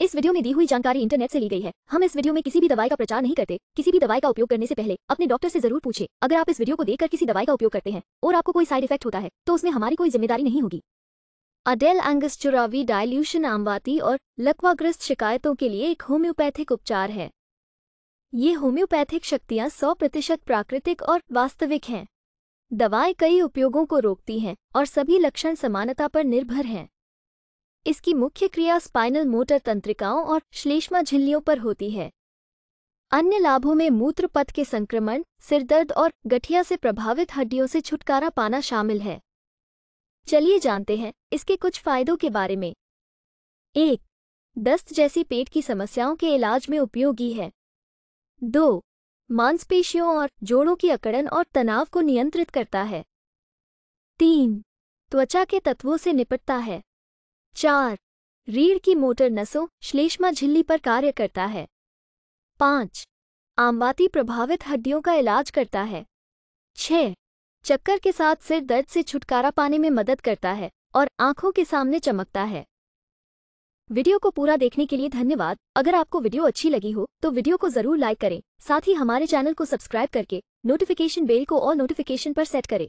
इस वीडियो में दी हुई जानकारी इंटरनेट से ली गई है हम इस वीडियो में किसी भी दवाई का प्रचार नहीं करते किसी भी दवाई का उपयोग करने से पहले अपने डॉक्टर से जरूर पूछे अगर आप इस वीडियो को देखकर किसी दवाई का उपयोग करते हैं और आपको कोई साइड इफेक्ट होता है तो उसमें हमारी कोई जिम्मेदारी नहीं होगी अडेल एंगस चुरावी डायल्यूशन आमवाती और लकवाग्रस्त शिकायतों के लिए एक होम्योपैथिक उपचार है ये होम्योपैथिक शक्तियाँ सौ प्रतिशत प्राकृतिक और वास्तविक हैं दवाएं कई उपयोगों को रोकती हैं और सभी लक्षण समानता पर निर्भर हैं इसकी मुख्य क्रिया स्पाइनल मोटर तंत्रिकाओं और श्लेष्मा झिल्लियों पर होती है अन्य लाभों में मूत्रपथ के संक्रमण सिरदर्द और गठिया से प्रभावित हड्डियों से छुटकारा पाना शामिल है चलिए जानते हैं इसके कुछ फायदों के बारे में एक दस्त जैसी पेट की समस्याओं के इलाज में उपयोगी है दो मांसपेशियों और जोड़ों की अकड़न और तनाव को नियंत्रित करता है तीन त्वचा के तत्वों से निपटता है चार रीढ़ की मोटर नसों श्लेष्मा झिल्ली पर कार्य करता है पाँच आमबाती प्रभावित हड्डियों का इलाज करता है छ चक्कर के साथ सिर दर्द से छुटकारा पाने में मदद करता है और आंखों के सामने चमकता है वीडियो को पूरा देखने के लिए धन्यवाद अगर आपको वीडियो अच्छी लगी हो तो वीडियो को जरूर लाइक करें साथ ही हमारे चैनल को सब्सक्राइब करके नोटिफिकेशन बेल को और नोटिफिकेशन पर सेट करें